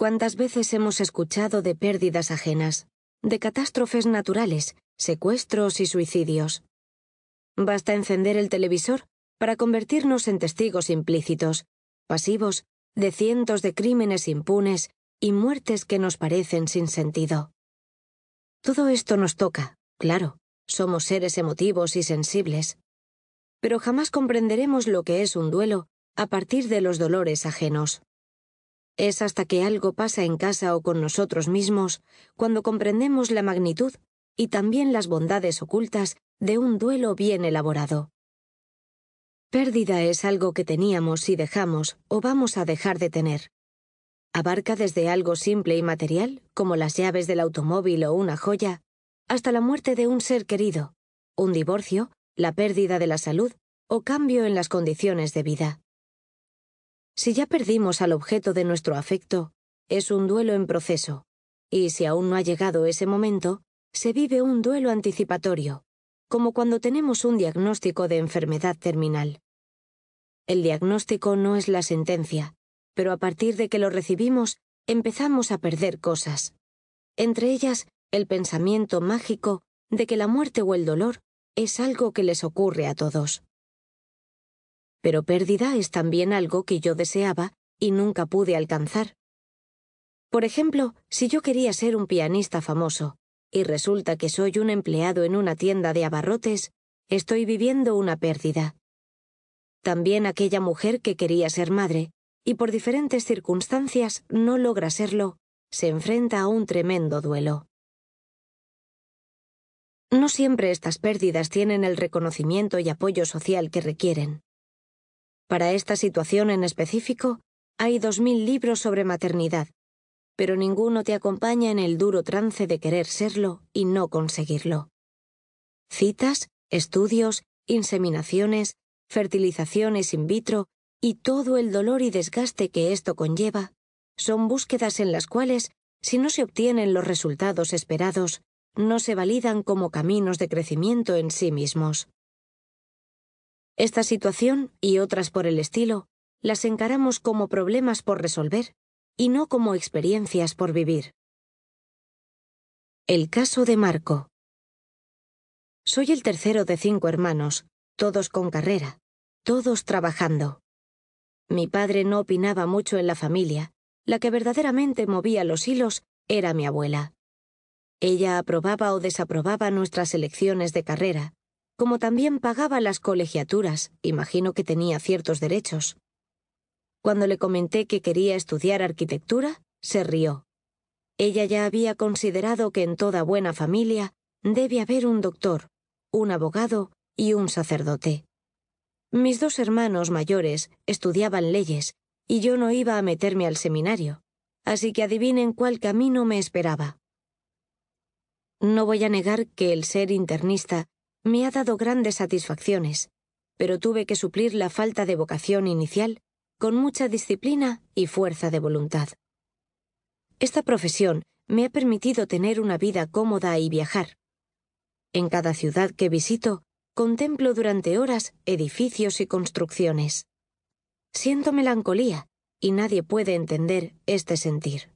¿Cuántas veces hemos escuchado de pérdidas ajenas, de catástrofes naturales, secuestros y suicidios? Basta encender el televisor para convertirnos en testigos implícitos, pasivos, de cientos de crímenes impunes y muertes que nos parecen sin sentido. Todo esto nos toca, claro, somos seres emotivos y sensibles. Pero jamás comprenderemos lo que es un duelo a partir de los dolores ajenos. Es hasta que algo pasa en casa o con nosotros mismos cuando comprendemos la magnitud y también las bondades ocultas de un duelo bien elaborado. Pérdida es algo que teníamos y dejamos o vamos a dejar de tener. Abarca desde algo simple y material, como las llaves del automóvil o una joya, hasta la muerte de un ser querido, un divorcio, la pérdida de la salud o cambio en las condiciones de vida. Si ya perdimos al objeto de nuestro afecto, es un duelo en proceso. Y si aún no ha llegado ese momento, se vive un duelo anticipatorio, como cuando tenemos un diagnóstico de enfermedad terminal. El diagnóstico no es la sentencia, pero a partir de que lo recibimos, empezamos a perder cosas. Entre ellas, el pensamiento mágico de que la muerte o el dolor es algo que les ocurre a todos pero pérdida es también algo que yo deseaba y nunca pude alcanzar. Por ejemplo, si yo quería ser un pianista famoso, y resulta que soy un empleado en una tienda de abarrotes, estoy viviendo una pérdida. También aquella mujer que quería ser madre, y por diferentes circunstancias no logra serlo, se enfrenta a un tremendo duelo. No siempre estas pérdidas tienen el reconocimiento y apoyo social que requieren. Para esta situación en específico, hay dos mil libros sobre maternidad, pero ninguno te acompaña en el duro trance de querer serlo y no conseguirlo. Citas, estudios, inseminaciones, fertilizaciones in vitro y todo el dolor y desgaste que esto conlleva son búsquedas en las cuales, si no se obtienen los resultados esperados, no se validan como caminos de crecimiento en sí mismos. Esta situación y otras por el estilo las encaramos como problemas por resolver y no como experiencias por vivir. El caso de Marco. Soy el tercero de cinco hermanos, todos con carrera, todos trabajando. Mi padre no opinaba mucho en la familia, la que verdaderamente movía los hilos era mi abuela. Ella aprobaba o desaprobaba nuestras elecciones de carrera, como también pagaba las colegiaturas, imagino que tenía ciertos derechos. Cuando le comenté que quería estudiar arquitectura, se rió. Ella ya había considerado que en toda buena familia debe haber un doctor, un abogado y un sacerdote. Mis dos hermanos mayores estudiaban leyes y yo no iba a meterme al seminario, así que adivinen cuál camino me esperaba. No voy a negar que el ser internista me ha dado grandes satisfacciones, pero tuve que suplir la falta de vocación inicial con mucha disciplina y fuerza de voluntad. Esta profesión me ha permitido tener una vida cómoda y viajar. En cada ciudad que visito, contemplo durante horas edificios y construcciones. Siento melancolía, y nadie puede entender este sentir.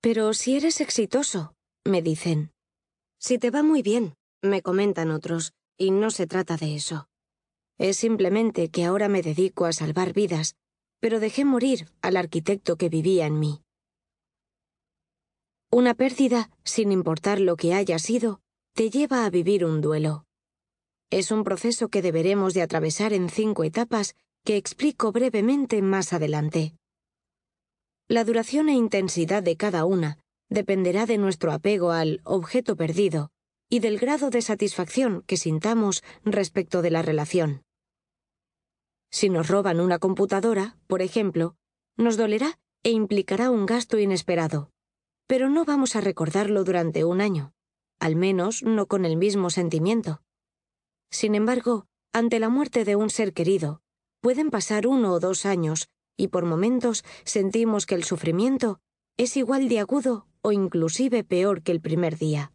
Pero si eres exitoso, me dicen, si te va muy bien, me comentan otros, y no se trata de eso. Es simplemente que ahora me dedico a salvar vidas, pero dejé morir al arquitecto que vivía en mí. Una pérdida, sin importar lo que haya sido, te lleva a vivir un duelo. Es un proceso que deberemos de atravesar en cinco etapas que explico brevemente más adelante. La duración e intensidad de cada una dependerá de nuestro apego al objeto perdido, y del grado de satisfacción que sintamos respecto de la relación. Si nos roban una computadora, por ejemplo, nos dolerá e implicará un gasto inesperado, pero no vamos a recordarlo durante un año, al menos no con el mismo sentimiento. Sin embargo, ante la muerte de un ser querido, pueden pasar uno o dos años y por momentos sentimos que el sufrimiento es igual de agudo o inclusive peor que el primer día.